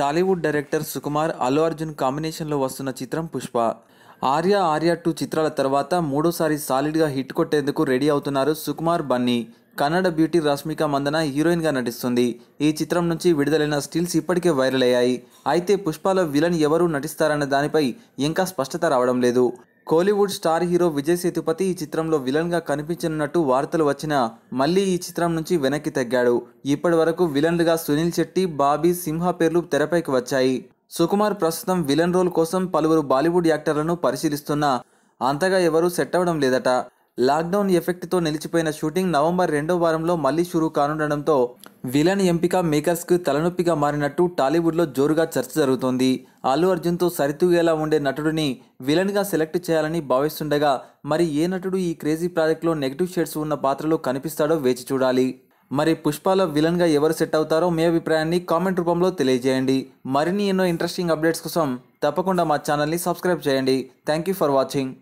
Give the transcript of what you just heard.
Tollywood director Sukumar Allu Arjun కాంబినేషన్లో వస్తున్న చిత్రం పుష్ప ఆర్య ఆర్య టూ చిత్రాల తర్వాత మూడోసారి సాలిడ్గా హిట్ కొట్టేందుకు రెడీ అవుతున్నారు సుకుమార్ బన్నీ కన్నడ బ్యూటీ రష్మిక మందన హీరోయిన్గా నటిస్తుంది ఈ చిత్రం నుంచి విడుదలైన స్టిల్స్ ఇప్పటికే వైరల్ అయ్యాయి అయితే పుష్పలో విలన్ ఎవరు నటిస్తారన్న దానిపై ఇంకా స్పష్టత రావడం లేదు Kollywood star hero Vijay Sethupathi ఈ చిత్రంలో విలన్ గా కనిపించనున్నట్టు వార్తలు వచ్చినా మళ్ళీ ఈ చిత్రం నుంచి వెనక్కి తగ్గాడు ఇప్పటి వరకు విలన్లుగా సునీల్ శెట్టి బాబీ సింహ పేర్లు తెరపైకి వచ్చాయి సుకుమార్ ప్రస్తుతం విలన్ రోల్ కోసం పలువురు బాలీవుడ్ యాక్టర్లను పరిశీలిస్తున్నా అంతగా ఎవరూ సెట్ అవ్వడం లేదట లాక్డౌన్ ఎఫెక్ట్తో నిలిచిపోయిన షూటింగ్ నవంబర్ రెండో వారంలో మళ్లీ షురూ కానుండడంతో విలన్ ఎంపిక మేకర్స్కు తలనొప్పిగా మారినట్టు టాలీవుడ్లో జోరుగా చర్చ జరుగుతోంది అల్లు అర్జున్తో సరితూగేలా ఉండే నటుడిని విలన్గా సెలెక్ట్ చేయాలని భావిస్తుండగా మరి ఏ నటుడు ఈ క్రేజీ ప్రాజెక్ట్లో నెగిటివ్ షేడ్స్ ఉన్న పాత్రలో కనిపిస్తాడో వేచి చూడాలి మరి పుష్పాలో విలన్గా ఎవరు సెట్ అవుతారో మీ అభిప్రాయాన్ని కామెంట్ రూపంలో తెలియజేయండి మరిన్ని ఎన్నో ఇంట్రెస్టింగ్ అప్డేట్స్ కోసం తప్పకుండా మా ఛానల్ని సబ్స్క్రైబ్ చేయండి థ్యాంక్ యూ ఫర్ వాచింగ్